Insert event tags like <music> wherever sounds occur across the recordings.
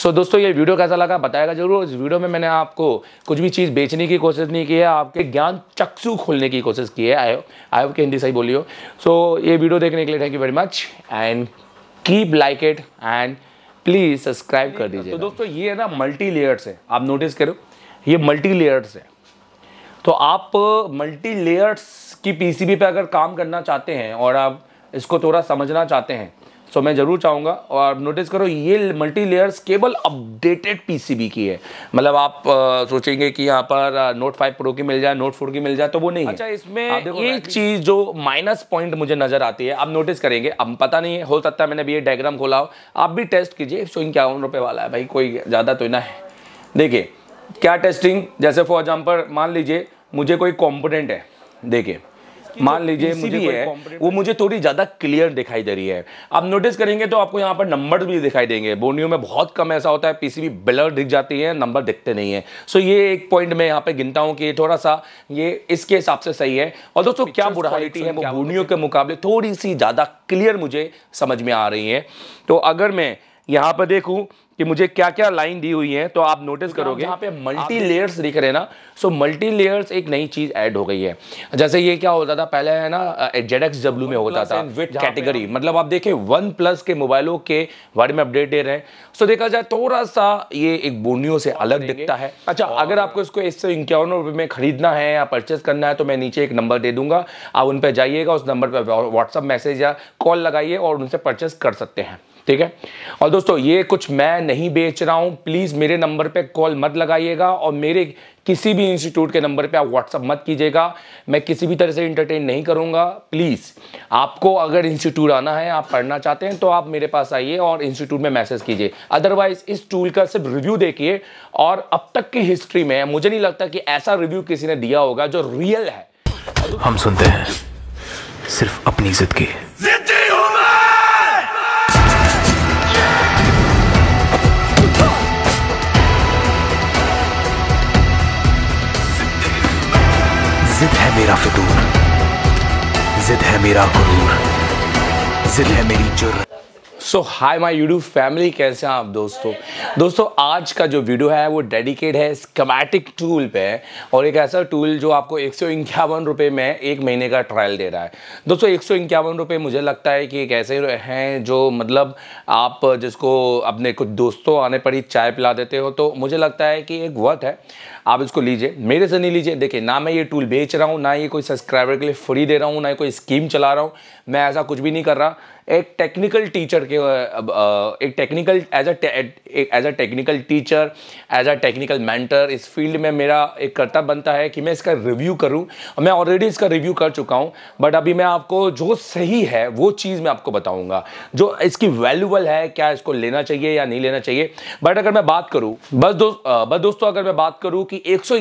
सो so, दोस्तों ये video कैसा लगा बताएगा जरूर इस वीडियो में मैंने आपको कुछ भी चीज़ बेचने की कोशिश नहीं की है आपके ज्ञान चक्षु खोलने की कोशिश की है आयो आयो के हिंदी सही बोलियो सो so, ये वीडियो देखने के लिए thank you very much and keep like it and please subscribe कर दीजिए तो दोस्तों ये है ना मल्टी लेयर्स है आप नोटिस करो ये मल्टी लेयर्स है तो आप मल्टी uh, लेयर्स की पीसीबी पे अगर काम करना चाहते हैं और आप इसको थोड़ा समझना चाहते हैं सो मैं ज़रूर चाहूँगा और नोटिस करो ये मल्टी लेयर्स केवल अपडेटेड पीसीबी की है मतलब आप आ, सोचेंगे कि यहाँ पर नोट फाइव प्रो की मिल जाए नोट फोर की मिल जाए तो वो नहीं अच्छा है। इसमें एक चीज़ जो माइनस पॉइंट मुझे नज़र आती है आप नोटिस करेंगे अब पता नहीं है हो सकता है मैंने अभी ये डायग्राम खोला हो आप भी टेस्ट कीजिए सौ इक्यावन रुपये वाला है भाई कोई ज़्यादा तो ना है देखिए क्या टेस्टिंग जैसे फॉर एग्जाम्पल मान लीजिए मुझे कोई कॉम्पोनेंट है देखिए मान लीजिए मुझे है वो मुझे थोड़ी ज़्यादा क्लियर दिखाई दे रही है आप नोटिस करेंगे तो आपको यहाँ पर नंबर भी दिखाई देंगे बोनियो में बहुत कम ऐसा होता है पीसीबी ब्लर दिख जाती है नंबर दिखते नहीं है सो ये एक पॉइंट में यहाँ पे गिनता हूँ कि थोड़ा सा ये इसके हिसाब से सही है और दोस्तों क्या बुरा है वो बोनियो मतलब के मुकाबले थोड़ी सी ज़्यादा क्लियर मुझे समझ में आ रही है तो अगर मैं यहाँ पर देखूं कि मुझे क्या क्या लाइन दी हुई है तो आप नोटिस करोगे यहाँ पे मल्टी लेयर्स दिख रहे ना सो मल्टी लेयर्स एक नई चीज ऐड हो गई है जैसे ये क्या होता था पहले है ना जेड एक्स डब्ल्यू में होता था कैटेगरी मतलब आप देखें वन प्लस के मोबाइलों के बारे में अपडेट दे रहे हैं सो देखा जाए थोड़ा सा ये एक बोनियो से अलग दिखता है अच्छा अगर आपको इसको एक सौ इक्यावन रुपये में खरीदना है या परचेस करना है तो मैं नीचे एक नंबर दे दूंगा आप उन पर जाइएगा उस नंबर पर व्हाट्सअप मैसेज या कॉल लगाइए और उनसे परचेस कर सकते हैं ठीक है और दोस्तों ये कुछ मैं नहीं बेच रहा हूँ प्लीज़ मेरे नंबर पे कॉल मत लगाइएगा और मेरे किसी भी इंस्टीट्यूट के नंबर पे आप व्हाट्सअप मत कीजिएगा मैं किसी भी तरह से इंटरटेन नहीं करूँगा प्लीज़ आपको अगर इंस्टीट्यूट आना है आप पढ़ना चाहते हैं तो आप मेरे पास आइए और इंस्टीट्यूट में मैसेज कीजिए अदरवाइज इस टूल का सिर्फ रिव्यू देखिए और अब तक की हिस्ट्री में मुझे नहीं लगता कि ऐसा रिव्यू किसी ने दिया होगा जो रियल है हम सुनते हैं सिर्फ अपनी जिद की मेरा फितूर जिद है मेरा गुरूर जिद है मेरी जुर्र so hi my YouTube family कैसे हैं आप दोस्तों दोस्तों आज का जो वीडियो है वो डेडिकेट है स्कमैटिक टूल पे और एक ऐसा टूल जो आपको एक सौ इक्यावन रुपये में एक महीने का ट्रायल दे रहा है दोस्तों एक सौ इक्यावन रुपये मुझे लगता है कि एक ऐसे हैं जो मतलब आप जिसको अपने कुछ दोस्तों आने पड़ी चाय पिला देते हो तो मुझे लगता है कि एक वर्थ है आप इसको लीजिए मेरे से नहीं लीजिए देखिए ना मैं ये टूल बेच रहा हूँ ना ये कोई सब्सक्राइबर के लिए फ्री दे रहा हूँ ना कोई स्कीम चला रहा हूँ मैं ऐसा कुछ भी नहीं कर रहा एक टेक्निकल टीचर के एक technical as a as a technical teacher as a technical mentor इस फील्ड में मेरा एक कर्तव्य बनता है कि मैं इसका रिव्यू करूँ और मैं ऑलरेडी इसका रिव्यू कर चुका हूँ बट अभी मैं आपको जो सही है वो चीज़ मैं आपको बताऊँगा जो इसकी वैल्यूबल है क्या इसको लेना चाहिए या नहीं लेना चाहिए बट अगर मैं बात करूँ बस दोस्त बस दोस्तों अगर मैं बात करूँ कि एक सौ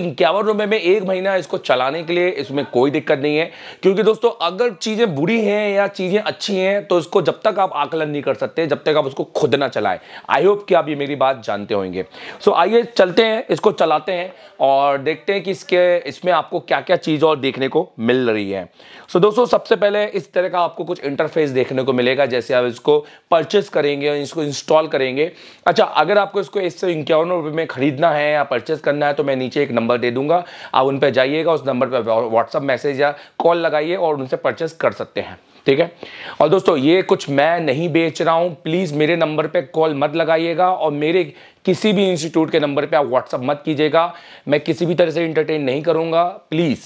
रुपए में एक महीना इसको चलाने के लिए इसमें कोई दिक्कत नहीं है क्योंकि दोस्तों अगर चीज़ें बुरी हैं या चीज़ें अच्छी हैं तो इसको जब तक आप आकलन नहीं कर सकते जब तक आप उसको खुद ना चलाएं आई होप कि आप ये मेरी बात जानते होंगे सो आइए चलते हैं इसको चलाते हैं और देखते हैं कि इसके इसमें आपको क्या क्या चीज़ और देखने को मिल रही है सो so, दोस्तों सबसे पहले इस तरह का आपको कुछ इंटरफेस देखने को मिलेगा जैसे आप इसको परचेस करेंगे और इसको इंस्टॉल करेंगे अच्छा अगर आपको इसको एक सौ इक्यावन रुपये में खरीदना है या परचेस करना है तो मैं नीचे एक नंबर दे दूंगा आप उन पर जाइएगा उस नंबर पर व्हाट्सअप मैसेज या कॉल लगाइए और उनसे परचेस कर सकते हैं ठीक है और दोस्तों ये कुछ मैं नहीं बेच रहा हूँ प्लीज़ मेरे नंबर पे कॉल मत लगाइएगा और मेरे किसी भी इंस्टीट्यूट के नंबर पे आप व्हाट्सअप मत कीजिएगा मैं किसी भी तरह से इंटरटेन नहीं करूंगा प्लीज़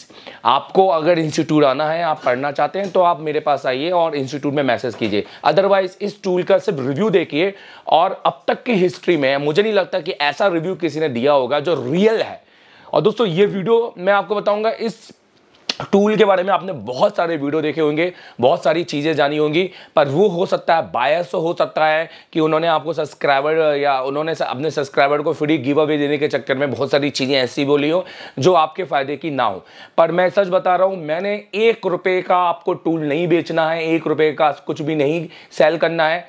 आपको अगर इंस्टीट्यूट आना है आप पढ़ना चाहते हैं तो आप मेरे पास आइए और इंस्टीट्यूट में मैसेज कीजिए अदरवाइज इस टूल का सिर्फ रिव्यू देखिए और अब तक की हिस्ट्री में मुझे नहीं लगता कि ऐसा रिव्यू किसी ने दिया होगा जो रियल है और दोस्तों ये वीडियो मैं आपको बताऊंगा इस टूल के बारे में आपने बहुत सारे वीडियो देखे होंगे बहुत सारी चीज़ें जानी होंगी पर वो हो सकता है बायस हो सकता है कि उन्होंने आपको सब्सक्राइबर या उन्होंने अपने सब्सक्राइबर को फ्री गिव अवे देने के चक्कर में बहुत सारी चीज़ें ऐसी बोली हो जो आपके फ़ायदे की ना हो पर मैं सच बता रहा हूँ मैंने एक रुपये का आपको टूल नहीं बेचना है एक रुपये का कुछ भी नहीं सेल करना है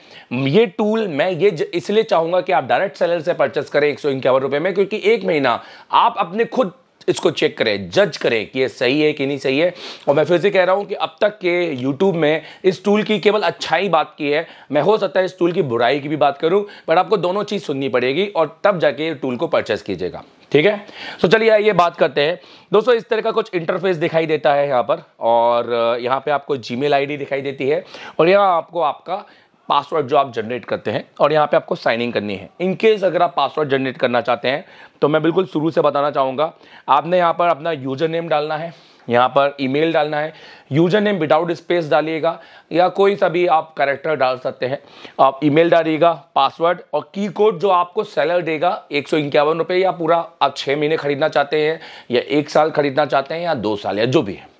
ये टूल मैं ये इसलिए चाहूँगा कि आप डायरेक्ट सेलर से परचेस करें एक सौ में क्योंकि एक महीना आप अपने खुद इसको चेक करें जज करें कि ये सही है कि नहीं सही है और मैं फिर से कह रहा हूँ कि अब तक के यूट्यूब में इस टूल की केवल अच्छाई बात की है मैं हो सकता है इस टूल की बुराई की भी बात करूँ बट आपको दोनों चीज़ सुननी पड़ेगी और तब जाके टूल को परचेस कीजिएगा ठीक है तो चलिए आइए बात करते हैं दोस्तों इस तरह का कुछ इंटरफेस दिखाई देता है यहाँ पर और यहाँ पे आपको जी मेल दिखाई देती है और यहाँ आपको आपका पासवर्ड जो आप जनरेट करते हैं और यहाँ पे आपको साइन इन करनी है इन केस अगर आप पासवर्ड जनरेट करना चाहते हैं तो मैं बिल्कुल शुरू से बताना चाहूँगा आपने यहाँ पर अपना यूजर नेम डालना है यहाँ पर ईमेल डालना है यूजर नेम विदाउट स्पेस डालिएगा या कोई सा भी आप करेक्टर डाल सकते हैं आप ईमेल डालिएगा पासवर्ड और की कोड जो आपको सेलर देगा एक सौ इक्यावन रुपये या पूरा आप छः महीने खरीदना चाहते हैं या एक साल खरीदना चाहते हैं या दो साल या जो भी है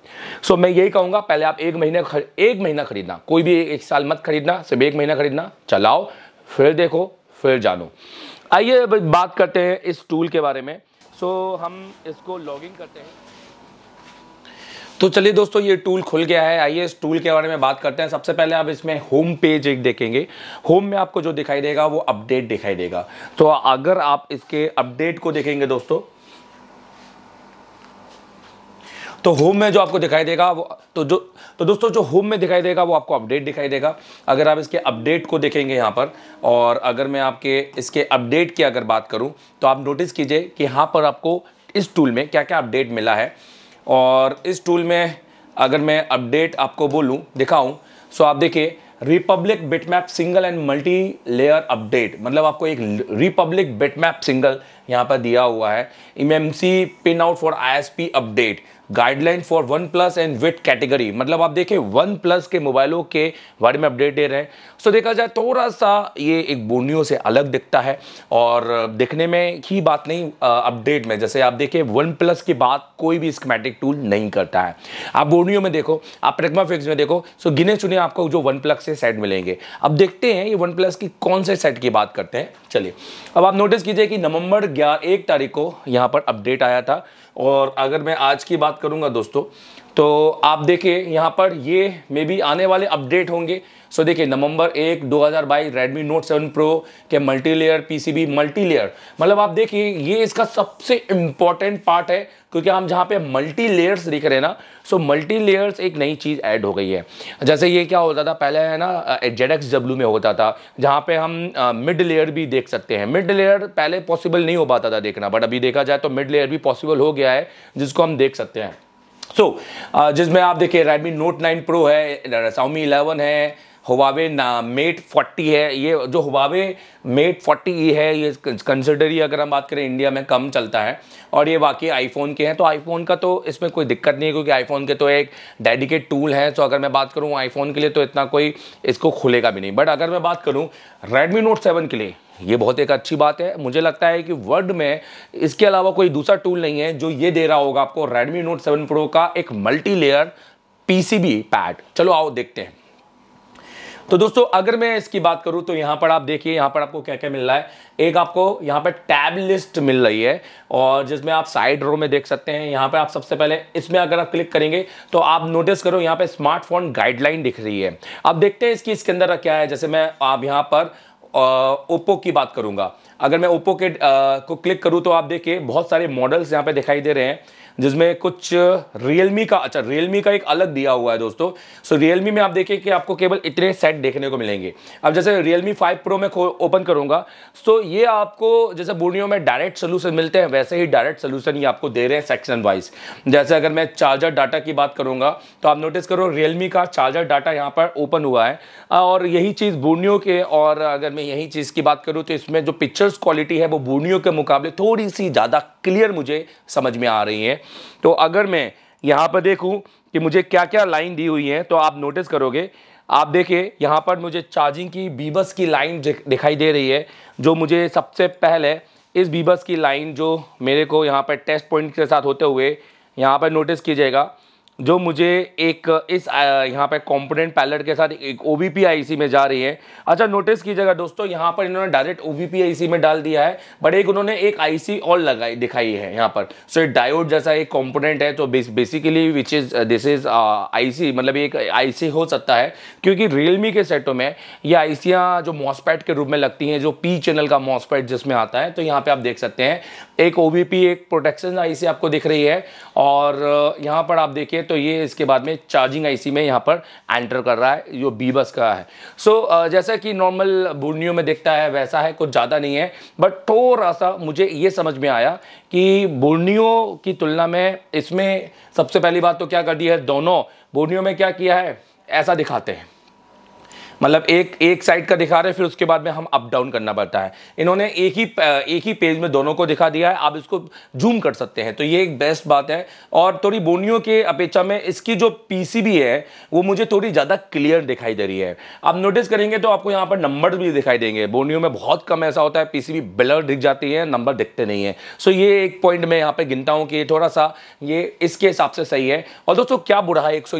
सो so, मैं यही कहूंगा पहले आप एक महीने खर, एक महीना खरीदना कोई भी एक, साल मत खरीदना सिर्फ एक महीना खरीदना चलाओ फिर देखो फिर जानो आइए बात करते हैं इस टूल के बारे में सो so, हम इसको लॉगिंग करते हैं तो चलिए दोस्तों ये टूल खुल गया है आइए इस टूल के बारे में बात करते हैं सबसे पहले आप इसमें होम पेज एक देखेंगे होम में आपको जो दिखाई देगा वो अपडेट दिखाई देगा तो अगर आप इसके अपडेट को देखेंगे दोस्तों तो होम में जो आपको दिखाई देगा वो तो जो तो दोस्तों जो होम में दिखाई देगा वो आपको अपडेट दिखाई देगा अगर आप इसके अपडेट को देखेंगे यहाँ पर और अगर मैं आपके इसके अपडेट की अगर बात करूँ तो आप नोटिस कीजिए कि यहाँ पर आपको इस टूल में क्या क्या अपडेट मिला है और इस टूल में अगर मैं अपडेट आपको बोलूँ दिखाऊँ सो आप देखिए republic bitmap single and multi layer update मतलब आपको एक रिपब्लिक बिटमैप सिंगल यहाँ पर दिया हुआ है इम pinout for I update guideline for OnePlus and with category मतलब आप देखें वन प्लस के मोबाइलों के बारे में अपडेट दे रहे हैं सो देखा जाए थोड़ा सा ये एक बोनियो से अलग दिखता है और देखने में ही बात नहीं अपडेट में जैसे आप देखें वन प्लस की बात कोई भी स्कमेटिक टूल नहीं करता है आप बोनियो में देखो आप प्रेगमा फिक्स में देखो सो गिने चुने आपको जो वन प्लस से सेट मिलेंगे अब देखते हैं ये वन प्लस की कौन से सेट की बात करते हैं चलिए अब आप नोटिस कीजिए कि नवंबर ग्यारह एक तारीख को यहाँ पर अपडेट आया था और अगर मैं आज की बात करूँगा दोस्तों तो आप देखिए यहाँ पर ये मे बी आने वाले अपडेट होंगे सो so, देखिए नवंबर एक 2022 रेडमी नोट 7 प्रो के multi layer PCB multi layer मतलब आप देखिए ये इसका सबसे इम्पॉर्टेंट पार्ट है क्योंकि हम जहाँ पे मल्टी लेयर्स दिख रहे हैं ना सो मल्टी लेयर्स एक नई चीज़ ऐड हो गई है जैसे ये क्या होता था पहले है ना जेड एक्स डब्ल्यू में होता था जहाँ पे हम मिड लेयर भी देख सकते हैं मिड लेयर पहले पॉसिबल नहीं हो पाता था देखना बट अभी देखा जाए तो मिड लेयर भी पॉसिबल हो गया है जिसको हम देख सकते हैं सो so, uh, जिसमें आप देखिए रेडमी नोट 9 प्रो है Xiaomi 11 है हुवावे मेट फोर्टी है ये जो हुवावे मेट फोर्टी ई है ये कंसिडर ही अगर हम बात करें इंडिया में कम चलता है और ये बाकी आईफोन के हैं तो आईफोन का तो इसमें कोई दिक्कत नहीं है क्योंकि आईफोन के तो एक डेडिकेट टूल है तो अगर मैं बात करूँ आईफोन के लिए तो इतना कोई इसको खुलेगा भी नहीं बट अगर मैं बात करूँ रेडमी नोट सेवन के लिए ये बहुत एक अच्छी बात है मुझे लगता है कि वर्ल्ड में इसके अलावा कोई दूसरा टूल नहीं है जो ये दे रहा होगा आपको Redmi Note 7 Pro का एक मल्टी लेयर पीसीबी पैड चलो आओ देखते हैं तो दोस्तों अगर मैं इसकी बात करूं तो यहां पर आप देखिए यहां पर आपको क्या क्या मिल रहा है एक आपको यहाँ पर टैब लिस्ट मिल रही है और जिसमें आप साइड रो में देख सकते हैं यहाँ पर आप सबसे पहले इसमें अगर आप क्लिक करेंगे तो आप नोटिस करो यहाँ पे स्मार्टफोन गाइडलाइन दिख रही है अब देखते हैं इसकी इसके अंदर क्या है जैसे मैं आप यहाँ पर ओप्पो की बात करूंगा अगर मैं ओप्पो के आ, को क्लिक करूँ तो आप देखिए बहुत सारे मॉडल्स यहाँ पे दिखाई दे रहे हैं जिसमें कुछ रियलमी का अच्छा रियलमी का एक अलग दिया हुआ है दोस्तों सो रियलमी में आप देखिए कि आपको केवल इतने सेट देखने को मिलेंगे अब जैसे रियलमी फाइव प्रो में ओपन करूंगा तो ये आपको जैसे बोर्नियो में डायरेक्ट सोल्यूशन मिलते हैं वैसे ही डायरेक्ट सोल्यूशन ये आपको दे रहे हैं सेक्शन वाइज जैसे अगर मैं चार्जर डाटा की बात करूँगा तो आप नोटिस करो रियलमी का चार्जर डाटा यहाँ पर ओपन हुआ है और यही चीज़ बोर्नियो के और अगर मैं यही चीज़ की बात करूँ तो इसमें जो पिक्चर पिक्चर्स क्वालिटी है वो बूढ़ियों के मुकाबले थोड़ी सी ज़्यादा क्लियर मुझे समझ में आ रही है तो अगर मैं यहाँ पर देखूँ कि मुझे क्या क्या लाइन दी हुई है तो आप नोटिस करोगे आप देखिए यहाँ पर मुझे चार्जिंग की बीबस की लाइन दिखाई दे रही है जो मुझे सबसे पहले इस बीबस की लाइन जो मेरे को यहाँ पर टेस्ट पॉइंट के साथ होते हुए यहाँ पर नोटिस कीजिएगा जो मुझे एक इस यहाँ पे कॉम्पोनेंट पैलेट के साथ एक ओ सी में जा रही है अच्छा नोटिस कीजिएगा दोस्तों यहाँ पर इन्होंने डायरेक्ट ओ सी में डाल दिया है बट एक उन्होंने एक आईसी और लगाई दिखाई है यहाँ पर सो so, एक डायोड जैसा एक कॉम्पोनेंट है तो basically which is this is IC मतलब एक आईसी हो सकता है क्योंकि रियलमी के सेटों में ये आईसियाँ जो मॉसपैट के रूप में लगती हैं जो पी चैनल का मॉसपैट जिसमें आता है तो यहाँ पर आप देख सकते हैं एक ओ एक प्रोटेक्शन सी आपको दिख रही है और यहाँ पर आप देखिए तो ये इसके बाद में चार्जिंग आईसी में यहाँ पर एंटर कर रहा है जो बी बस का है सो so, जैसा कि नॉर्मल बुनियों में देखता है वैसा है कुछ ज़्यादा नहीं है बट थोड़ा सा मुझे ये समझ में आया कि बुनियों की तुलना में इसमें सबसे पहली बात तो क्या कर दी है दोनों बुनियों में क्या किया है ऐसा दिखाते हैं मतलब एक एक साइड का दिखा रहे हैं फिर उसके बाद में हम अप डाउन करना पड़ता है इन्होंने एक ही एक ही पेज में दोनों को दिखा दिया है आप इसको जूम कर सकते हैं तो ये एक बेस्ट बात है और थोड़ी बोनियों के अपेक्षा में इसकी जो पीसीबी है वो मुझे थोड़ी ज़्यादा क्लियर दिखाई दे रही है आप नोटिस करेंगे तो आपको यहाँ पर नंबर भी दिखाई देंगे बोनियों में बहुत कम ऐसा होता है पी ब्लर दिख जाती है नंबर दिखते नहीं है सो ये एक पॉइंट मैं यहाँ पर गिनता हूँ कि थोड़ा सा ये इसके हिसाब से सही है और दोस्तों क्या बुरा है एक सौ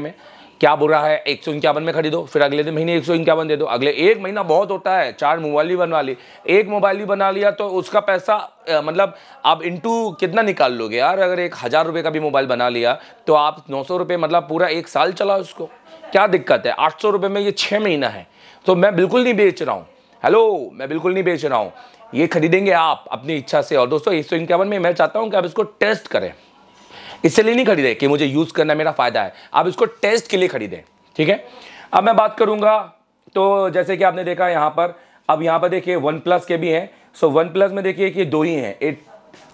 में क्या बुरा है एक सौ इक्यावन में खरीदो फिर अगले दिन महीने एक सौ इक्यावन दे दो अगले एक महीना बहुत होता है चार मोबाइल भी बनवा ली एक मोबाइल भी बना लिया तो उसका पैसा मतलब आप इंटू कितना निकाल लोगे यार अगर एक हज़ार रुपये का भी मोबाइल बना लिया तो आप नौ सौ रुपये मतलब पूरा एक साल चला उसको क्या दिक्कत है आठ सौ रुपये में ये छः महीना है तो मैं बिल्कुल नहीं बेच रहा हूँ हेलो मैं बिल्कुल नहीं बेच रहा हूँ ये खरीदेंगे आप अपनी इच्छा से और दोस्तों एक सौ इक्यावन में मैं चाहता हूँ कि आप इसको टेस्ट करें इसलिए नहीं खरीदे कि मुझे यूज़ करना मेरा फ़ायदा है आप इसको टेस्ट के लिए खरीदें ठीक है अब मैं बात करूंगा तो जैसे कि आपने देखा यहाँ पर अब यहाँ पर देखिए वन प्लस के भी हैं सो वन प्लस में देखिए कि दो ही हैं एक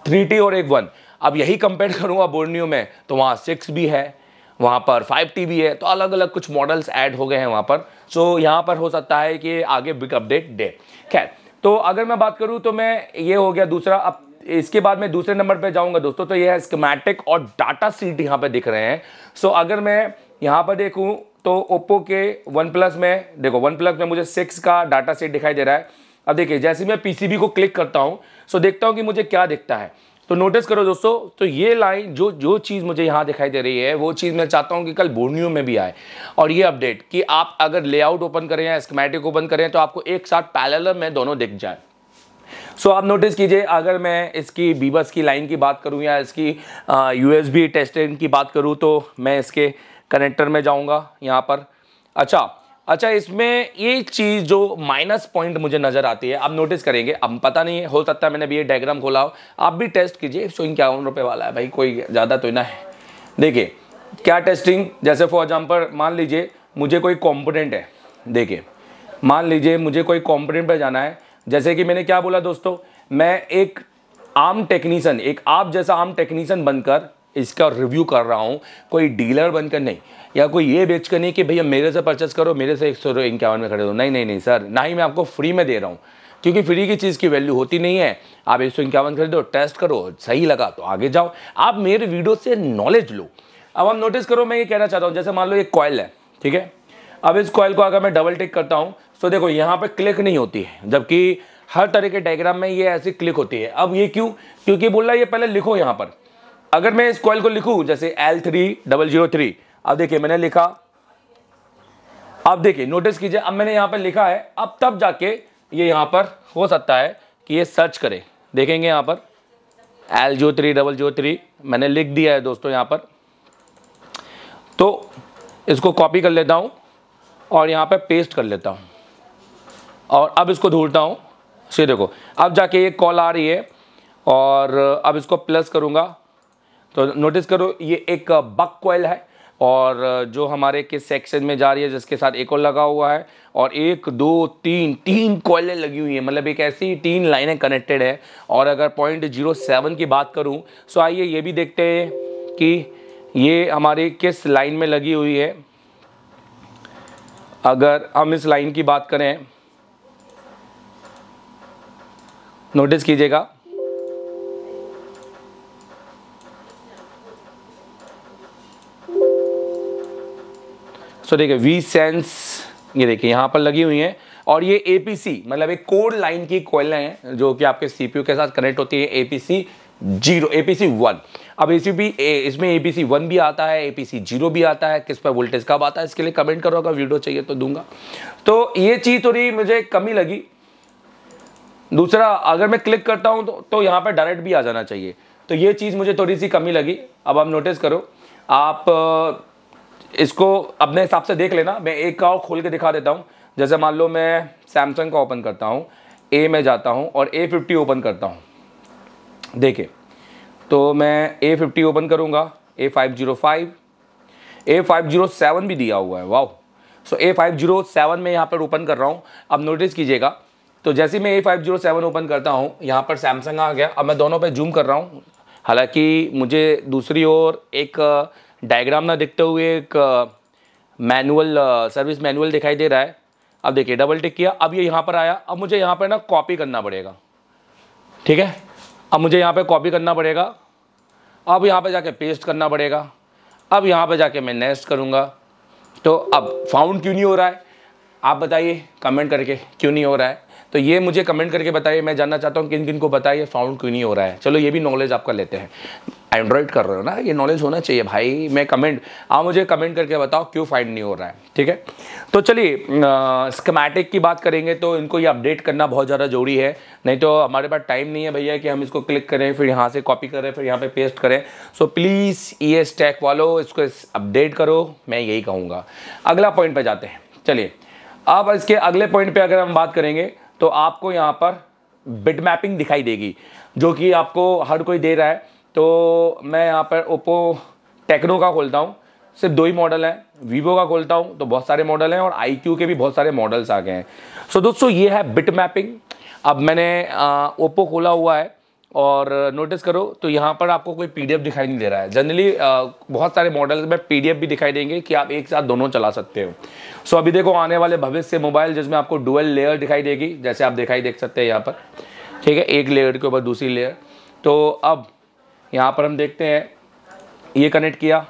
थ्री टी और एक वन अब यही कंपेयर करूँगा बोर्नियो में तो वहाँ सिक्स भी है वहां पर फाइव टी भी है तो अलग अलग कुछ मॉडल्स ऐड हो गए हैं वहाँ पर सो यहाँ पर हो सकता है कि आगे बिग अपडेट दे खैर तो अगर मैं बात करूँ तो मैं ये हो गया दूसरा अब इसके बाद मैं दूसरे नंबर पे जाऊंगा दोस्तों तो यह है स्कमेटिक और डाटा सीट यहाँ पे दिख रहे हैं सो so, अगर मैं यहाँ पर देखूँ तो ओप्पो के वन प्लस में देखो वन प्लस में मुझे सिक्स का डाटा सीट दिखाई दे रहा है अब देखिए जैसे मैं पीसीबी को क्लिक करता हूँ सो देखता हूँ कि मुझे क्या दिखता है तो नोटिस करो दोस्तों तो ये लाइन जो जो चीज़ मुझे यहाँ दिखाई दे रही है वो चीज़ मैं चाहता हूँ कि कल बोर्नियो में भी आए और ये अपडेट कि आप अगर लेआउट ओपन करें या स्कमेटिक ओपन करें तो आपको एक साथ पैरेलल में दोनों दिख जाए सो आप नोटिस कीजिए अगर मैं इसकी बीबस की लाइन की बात करूँ या इसकी यू एस बी टेस्टिंग की बात करूँ तो मैं इसके कनेक्टर में जाऊँगा यहाँ पर अच्छा अच्छा इसमें ये चीज़ जो माइनस पॉइंट मुझे नज़र आती है आप नोटिस करेंगे अब पता नहीं है हो सकता है मैंने भी ये डायग्राम खोला हो आप भी टेस्ट कीजिए एक सौ इक्यावन रुपये वाला है भाई कोई ज़्यादा तो ना है देखिए क्या टेस्टिंग जैसे फॉर एग्जाम्पल मान लीजिए मुझे कोई कंपोनेंट है देखिए मान लीजिए मुझे कोई कॉम्पोनेंट पर जाना है जैसे कि मैंने क्या बोला दोस्तों मैं एक आम टेक्नीशियन एक आप जैसा आम टेक्नीशियन बनकर इसका रिव्यू कर रहा हूँ कोई डीलर बनकर नहीं या कोई ये बेच कर नहीं कि भैया मेरे से परचेस करो मेरे से एक सौ इक्यावन में खरीदो नहीं नहीं नहीं सर ना ही मैं आपको फ्री में दे रहा हूँ क्योंकि फ्री की चीज़ की वैल्यू होती नहीं है आप एक सौ इक्यावन खरीदो टेस्ट करो सही लगा तो आगे जाओ आप मेरे वीडियो से नॉलेज लो अब आप नोटिस करो मैं ये कहना चाहता हूँ जैसे मान लो एक कॉयल है ठीक है अब इस कॉयल को अगर मैं डबल टिक करता हूँ तो देखो यहाँ पर क्लिक नहीं होती है जबकि हर तरह के डायग्राम में ये ऐसी क्लिक होती है अब ये क्यों क्योंकि बोल रहा है ये पहले लिखो यहाँ पर अगर मैं इस कॉइल को लिखूं जैसे L three double zero three अब देखिए मैंने लिखा अब देखिए नोटिस कीजिए अब मैंने यहाँ पर लिखा है अब तब जाके ये यहाँ पर हो सकता है कि ये सर्च करे देखेंगे यहाँ पर एल जो थ्री डबल जो थ्री मैंने लिख दिया है दोस्तों यहाँ पर तो इसको कॉपी कर लेता हूँ और यहाँ पर पेस्ट कर लेता हूँ और अब इसको ढूंढता हूँ सी देखो अब जाके ये कॉल आ रही है और अब इसको प्लस करूँगा तो नोटिस करो ये एक बक कोयल है और जो हमारे किस सेक्शन में जा रही है जिसके साथ एक और लगा हुआ है और एक दो तीन तीन कोयलें लगी हुई हैं मतलब एक ऐसी तीन लाइनें कनेक्टेड है और अगर पॉइंट जीरो सेवन की बात करूं सो आइए ये भी देखते हैं कि ये हमारी किस लाइन में लगी हुई है अगर हम इस लाइन की बात करें नोटिस कीजिएगा सो देखिए वी सेंस ये देखिए यहां पर लगी हुई है और ये एपीसी मतलब एक कोड लाइन की कोयलें हैं जो कि आपके सीपीयू के साथ कनेक्ट होती है एपीसी जीरो एपीसी वन अब एसीपी इसमें एपीसी वन भी आता है एपीसी जीरो भी आता है किस पर वोल्टेज कब आता है इसके लिए कमेंट करो अगर वीडियो चाहिए तो दूंगा तो ये चीज़ थोड़ी मुझे कमी लगी दूसरा अगर मैं क्लिक करता हूँ तो, तो यहाँ पर डायरेक्ट भी आ जाना चाहिए तो ये चीज़ मुझे थोड़ी सी कमी लगी अब आप नोटिस करो आप इसको अपने हिसाब से देख लेना मैं एक का और खोल के दिखा देता हूँ जैसे मान लो मैं सैमसंग का ओपन करता हूँ ए में जाता हूँ और ए फिफ्टी ओपन करता हूँ देखिए तो मैं ए फिफ्टी ओपन करूँगा A five zero five A five zero seven भी दिया हुआ है वाह so A five zero seven में यहाँ पर ओपन कर रहा हूँ अब नोटिस कीजिएगा तो जैसे मैं A five zero seven open करता हूँ यहाँ पर सैमसंग आ गया अब मैं दोनों पे जूम कर रहा हूँ हालांकि मुझे दूसरी ओर एक डायग्राम ना दिखते हुए एक मैनुअल सर्विस मैनुअल दिखाई दे रहा है अब देखिए डबल टिक किया अब ये यहाँ पर आया अब मुझे यहाँ पर ना कॉपी करना पड़ेगा ठीक है अब मुझे यहाँ पर कॉपी करना पड़ेगा अब यहाँ पर जाके पेस्ट करना पड़ेगा अब यहाँ पर जाके मैं नेस्ट करूँगा तो अब फाउंड क्यों नहीं हो रहा है आप बताइए कमेंट करके क्यों नहीं हो रहा है तो ये मुझे कमेंट करके बताइए मैं जानना चाहता हूँ किन किन को बताइए फाउंड क्यों नहीं हो रहा है चलो ये भी नॉलेज आपका लेते हैं एंड्रॉइड कर रहे हो ना ये नॉलेज होना चाहिए भाई मैं कमेंट आप मुझे कमेंट करके बताओ क्यों फाइंड नहीं हो रहा है ठीक है तो चलिए स्कमैटिक की बात करेंगे तो इनको ये अपडेट करना बहुत ज़्यादा ज़रूरी है नहीं तो हमारे पास टाइम नहीं है भैया कि हम इसको क्लिक करें फिर यहाँ से कॉपी करें फिर यहाँ पे पेस्ट करें सो प्लीज़ ये स्टैक वालो इसको अपडेट करो मैं यही कहूँगा अगला पॉइंट पर जाते हैं चलिए अब इसके अगले पॉइंट पर अगर हम बात करेंगे तो आपको यहाँ पर बिट मैपिंग दिखाई देगी जो कि आपको हर कोई दे रहा है तो मैं यहाँ पर ओप्पो टेक्नो का खोलता हूँ सिर्फ दो ही मॉडल हैं वीवो का खोलता हूँ तो बहुत सारे मॉडल हैं और आई के भी बहुत सारे मॉडल्स आ गए हैं सो दोस्तों ये है बिट मैपिंग अब मैंने ओप्पो खोला हुआ है और नोटिस करो तो यहाँ पर आपको कोई पीडीएफ दिखाई नहीं दे रहा है जनरली बहुत सारे मॉडल्स में पीडीएफ भी दिखाई देंगे कि आप एक साथ दोनों चला सकते हो सो अभी देखो आने वाले भविष्य मोबाइल जिसमें आपको डुअल लेयर दिखाई देगी जैसे आप दिखाई देख सकते हैं यहाँ पर ठीक है एक लेयर के ऊपर दूसरी लेयर तो अब यहाँ पर हम देखते हैं ये कनेक्ट किया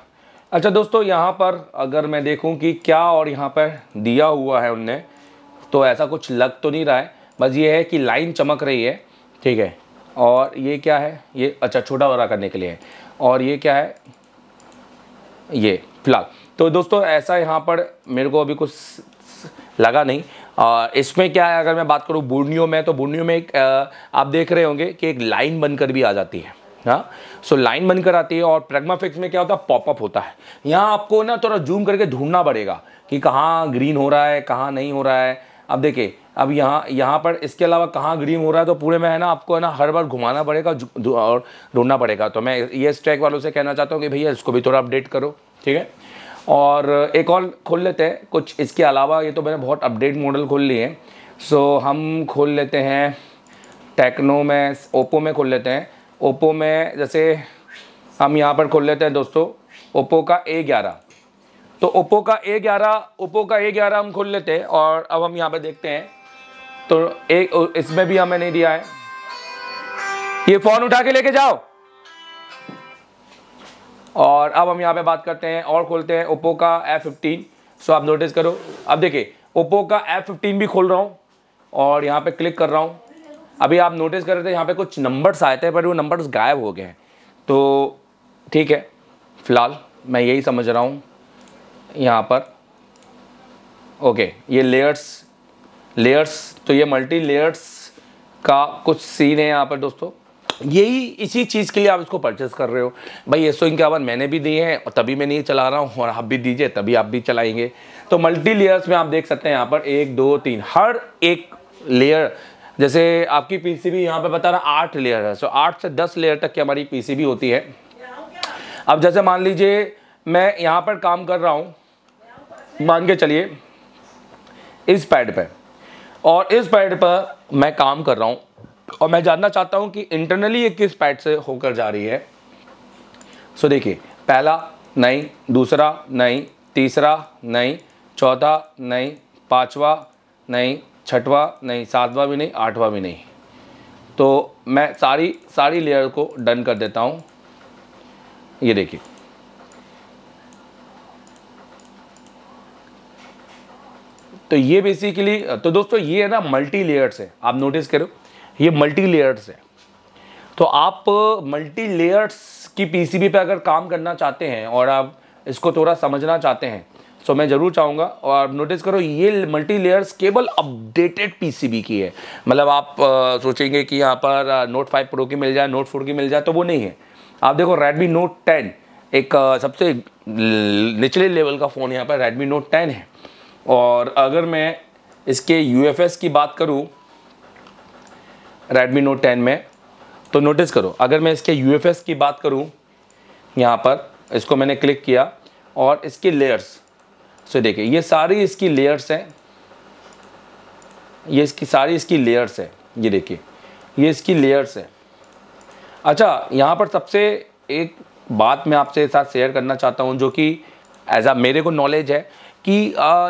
अच्छा दोस्तों यहाँ पर अगर मैं देखूँ कि क्या और यहाँ पर दिया हुआ है उनने तो ऐसा कुछ लग तो नहीं रहा है बस ये है कि लाइन चमक रही है ठीक है और ये क्या है ये अच्छा छोटा बड़ा करने के लिए है और ये क्या है ये प्लग तो दोस्तों ऐसा यहाँ पर मेरे को अभी कुछ लगा नहीं और इसमें क्या है अगर मैं बात करूँ बुर्नियों में तो बुर्नियों में एक आप देख रहे होंगे कि एक लाइन बनकर भी आ जाती है हाँ सो लाइन बनकर आती है और प्रेगमा फिक्स में क्या होता है पॉपअप होता है यहाँ आपको ना थोड़ा जूम करके ढूंढना पड़ेगा कि कहाँ ग्रीन हो रहा है कहाँ नहीं हो रहा है अब देखिए अब यहाँ यहाँ पर इसके अलावा कहाँ ग्रीन हो रहा है तो पूरे में है ना आपको है ना हर बार घुमाना पड़ेगा और ढूंढना पड़ेगा तो मैं ये स्ट्रैक वालों से कहना चाहता हूँ कि भैया इसको भी थोड़ा अपडेट करो ठीक है और एक और खोल लेते हैं कुछ इसके अलावा ये तो मैंने बहुत अपडेट मॉडल खोल लिए हैं सो हम खोल लेते हैं टेक्नो में ओप्पो में खोल लेते हैं ओप्पो में जैसे हम यहाँ पर खोल लेते हैं दोस्तों ओप्पो का ए ग्यारह तो ओप्पो का ए ग्यारह ओप्पो का ए ग्यारह हम खोल लेते हैं और अब हम यहाँ पर देखते हैं तो एक इसमें भी हमें नहीं दिया है ये फोन उठा के लेके जाओ और अब हम यहाँ पे बात करते हैं और खोलते हैं ओप्पो का F15 फिफ्टीन सो आप नोटिस करो अब देखिए ओप्पो का F15 फिफ्टीन भी खोल रहा हूँ और यहाँ पे क्लिक कर रहा हूँ अभी आप नोटिस कर रहे थे यहाँ पे कुछ नंबर्स आए थे पर वो नंबर्स गायब हो गए हैं तो ठीक है फ़िलहाल मैं यही समझ रहा हूँ यहाँ पर ओके ये लेयर्स लेयर्स तो ये मल्टी लेयर्स का कुछ सीन है यहाँ पर दोस्तों यही इसी चीज़ के लिए आप इसको परचेस कर रहे हो भाई ये सौ इक्यावन मैंने भी दिए हैं और तभी मैं नहीं चला रहा हूँ और आप भी दीजिए तभी आप भी चलाएंगे तो मल्टी लेयर्स में आप देख सकते हैं यहाँ पर एक दो तीन हर एक लेयर जैसे आपकी पीसीबी यहाँ पे बता रहा आठ लेयर है सो आठ से दस लेयर तक की हमारी पीसीबी होती है अब जैसे मान लीजिए मैं यहाँ पर काम कर रहा हूँ मान के चलिए इस पैड पर और इस पैड पर मैं काम कर रहा हूँ और मैं जानना चाहता हूँ कि इंटरनली ये किस पैड से होकर जा रही है सो देखिए पहला नहीं दूसरा नहीं तीसरा नहीं चौथा नहीं पाँचवा नहीं छठवा नहीं सातवा भी नहीं आठवा भी नहीं तो मैं सारी सारी लेयर को डन कर देता हूँ ये देखिए तो ये बेसिकली तो दोस्तों ये है ना मल्टी लेयर्स है आप नोटिस करो ये मल्टी लेयर्स है तो आप मल्टी uh, लेयर्स की पीसीबी पे अगर काम करना चाहते हैं और आप इसको थोड़ा समझना चाहते हैं सो तो मैं ज़रूर चाहूँगा और नोटिस करो ये मल्टी लेयर्स केवल अपडेटेड पीसीबी की है मतलब आप uh, सोचेंगे कि यहाँ पर नोट फाइव प्रो की मिल जाए नोट फोर की मिल जाए तो वो नहीं है आप देखो रेडमी नोट टेन एक uh, सबसे निचले लेवल का फ़ोन यहाँ पर रेडमी नोट टेन है और अगर मैं इसके यू की बात करूँ रेडमी नोट 10 में तो नोटिस करो अगर मैं इसके यू की बात करूँ यहाँ पर इसको मैंने क्लिक किया और इसकी लेयर्स से देखिए ये सारी इसकी लेयर्स हैं ये इसकी सारी इसकी लेयर्स है ये देखिए ये इसकी लेयर्स है अच्छा यहाँ पर सबसे एक बात मैं आपसे साथ शेयर करना चाहता हूँ जो कि एज आ मेरे को नॉलेज है कि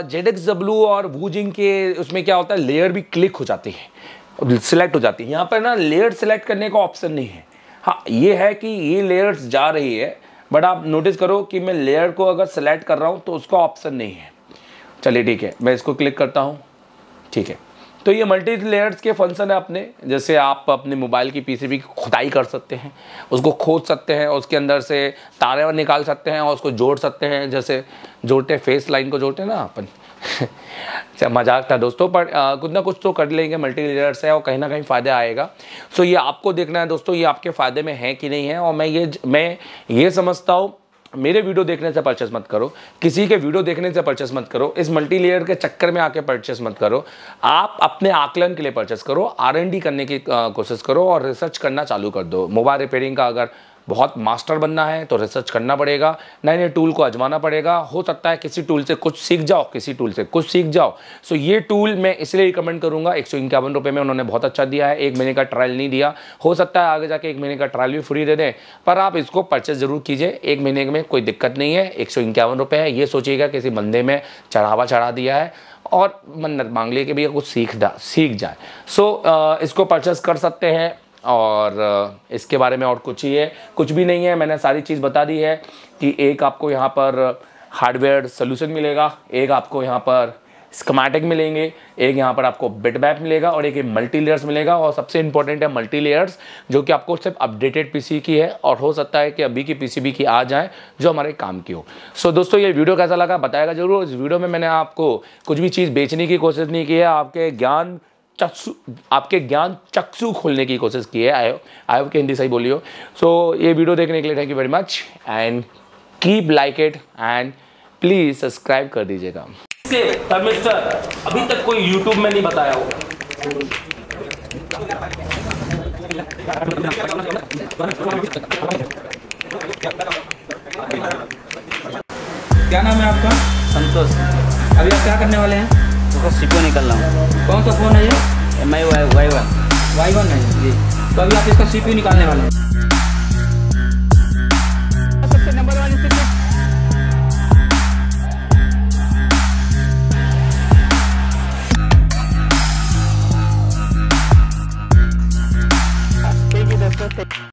जेड एक्स डब्ल्यू और वूजिंग के उसमें क्या होता है लेयर भी क्लिक हो जाती है सिलेक्ट हो जाती है यहाँ पर ना लेयर सेलेक्ट करने का ऑप्शन नहीं है हाँ ये है कि ये लेयर्स जा रही है बट आप नोटिस करो कि मैं लेयर को अगर सेलेक्ट कर रहा हूँ तो उसका ऑप्शन नहीं है चलिए ठीक है मैं इसको क्लिक करता हूँ ठीक है तो ये मल्टी लेयर्स के फंक्शन है अपने जैसे आप अपने मोबाइल की पीसीबी की खुदाई कर सकते हैं उसको खोद सकते हैं उसके अंदर से तारे निकाल सकते हैं और उसको जोड़ सकते हैं जैसे जोड़ते फेस लाइन को जोड़ते हैं ना अपन <laughs> अच्छा, मजाक था दोस्तों पर आ, कुछ ना कुछ तो कर लेंगे मल्टी लेयर्स है और कहीं ना कहीं फ़ायदा आएगा सो ये आपको देखना है दोस्तों ये आपके फ़ायदे में है कि नहीं है और मैं ये मैं ये समझता हूँ मेरे वीडियो देखने से परचेस मत करो किसी के वीडियो देखने से परचेस मत करो इस मल्टी लेयर के चक्कर में आके परचेस मत करो आप अपने आकलन के लिए परचेस करो आर करने की कोशिश करो और रिसर्च करना चालू कर दो मोबाइल रिपेयरिंग का अगर बहुत मास्टर बनना है तो रिसर्च करना पड़ेगा नए नए टूल को आजमाना पड़ेगा हो सकता है किसी टूल से कुछ सीख जाओ किसी टूल से कुछ सीख जाओ सो ये टूल मैं इसलिए रिकमेंड करूँगा एक सौ इक्यावन रुपये में उन्होंने बहुत अच्छा दिया है एक महीने का ट्रायल नहीं दिया हो सकता है आगे जाके एक महीने का ट्रायल भी फ्री दे दें पर आप इसको परचेज ज़रूर कीजिए एक महीने में कोई दिक्कत नहीं है एक सौ इक्यावन रुपये है ये सोचिएगा किसी बंदे में चढ़ावा चढ़ा दिया है और मन्नत मांग लिए कि भैया कुछ सीख सीख जाए सो so, इसको परचेस कर सकते हैं और इसके बारे में और कुछ ही है कुछ भी नहीं है मैंने सारी चीज़ बता दी है कि एक आपको यहाँ पर हार्डवेयर सोल्यूशन मिलेगा एक आपको यहाँ पर स्कमैटिक मिलेंगे एक यहाँ पर आपको बिट मैप मिलेगा और एक मल्टी लेयर्स मिलेगा और सबसे इंपॉर्टेंट है मल्टी लेयर्स जो कि आपको सिर्फ अपडेटेड पीसी की है और हो सकता है कि अभी की पीसीबी की आ जाए जो हमारे काम की हो सो so, दोस्तों ये वीडियो कैसा लगा बताएगा जरूर इस वीडियो में मैंने आपको कुछ भी चीज़ बेचने की कोशिश नहीं की है आपके ज्ञान चक्षु आपके ज्ञान चक्षु खोलने की कोशिश की है आई आयो के हिंदी सही बोलियो सो so, ये वीडियो देखने के लिए thank you very much and keep like it and please subscribe कर दीजिएगा अभी तक कोई यूट्यूब में नहीं बताया हो क्या नाम है आपका संतोष अभी आप क्या करने वाले हैं इसको सीपीओ निकल रहा हूँ कौन सा फ़ोन है ये M I Y Y one Y one है जी तो अभी आप इसका सीपी निकालने वाले हैं